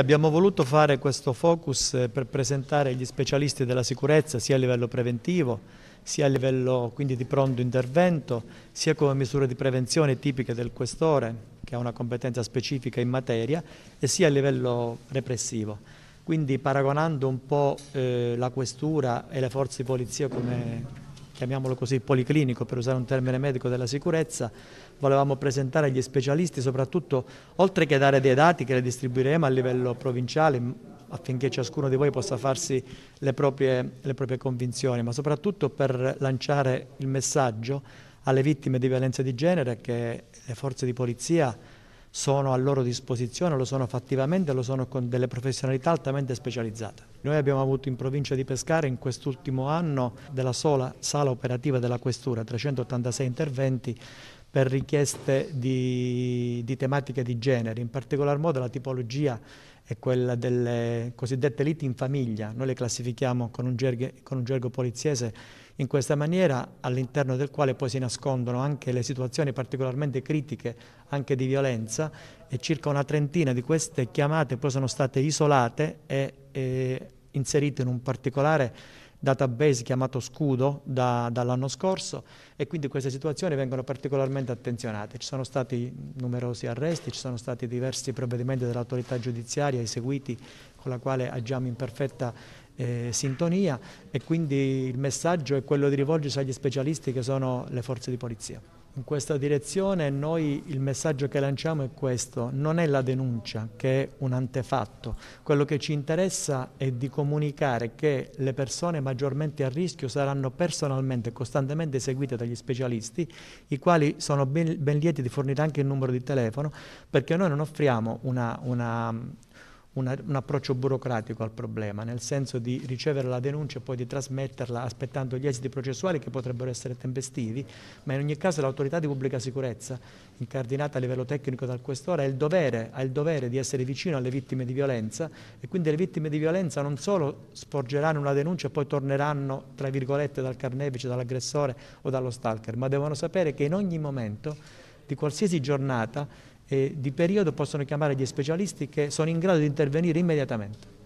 Abbiamo voluto fare questo focus eh, per presentare gli specialisti della sicurezza sia a livello preventivo, sia a livello quindi di pronto intervento, sia come misure di prevenzione tipiche del questore che ha una competenza specifica in materia e sia a livello repressivo. Quindi paragonando un po' eh, la questura e le forze di polizia come chiamiamolo così, policlinico per usare un termine medico della sicurezza, volevamo presentare agli specialisti soprattutto, oltre che dare dei dati che le distribuiremo a livello provinciale affinché ciascuno di voi possa farsi le proprie, le proprie convinzioni, ma soprattutto per lanciare il messaggio alle vittime di violenza di genere che le forze di polizia sono a loro disposizione, lo sono fattivamente, lo sono con delle professionalità altamente specializzate. Noi abbiamo avuto in provincia di Pescara in quest'ultimo anno della sola sala operativa della Questura 386 interventi per richieste di, di tematiche di genere, in particolar modo la tipologia è quella delle cosiddette liti in famiglia, noi le classifichiamo con un gergo, con un gergo poliziese in questa maniera all'interno del quale poi si nascondono anche le situazioni particolarmente critiche anche di violenza e circa una trentina di queste chiamate poi sono state isolate e, e inserite in un particolare database chiamato Scudo da, dall'anno scorso e quindi queste situazioni vengono particolarmente attenzionate. Ci sono stati numerosi arresti, ci sono stati diversi provvedimenti dell'autorità giudiziaria eseguiti con la quale agiamo in perfetta eh, sintonia e quindi il messaggio è quello di rivolgersi agli specialisti che sono le forze di polizia. In questa direzione noi il messaggio che lanciamo è questo, non è la denuncia che è un antefatto, quello che ci interessa è di comunicare che le persone maggiormente a rischio saranno personalmente e costantemente seguite dagli specialisti, i quali sono ben, ben, lieti di fornire anche il numero di telefono, perché noi non offriamo una, una una, un approccio burocratico al problema, nel senso di ricevere la denuncia e poi di trasmetterla aspettando gli esiti processuali che potrebbero essere tempestivi, ma in ogni caso l'autorità di pubblica sicurezza, incardinata a livello tecnico dal questore, ha il dovere, ha il dovere di essere vicino alle vittime di violenza e quindi le vittime di violenza non solo sporgeranno una denuncia e poi torneranno, tra virgolette, dal carnefice, dall'aggressore o dallo stalker, ma devono sapere che in ogni momento di qualsiasi giornata eh, di periodo possono chiamare gli specialisti che sono in grado di intervenire immediatamente.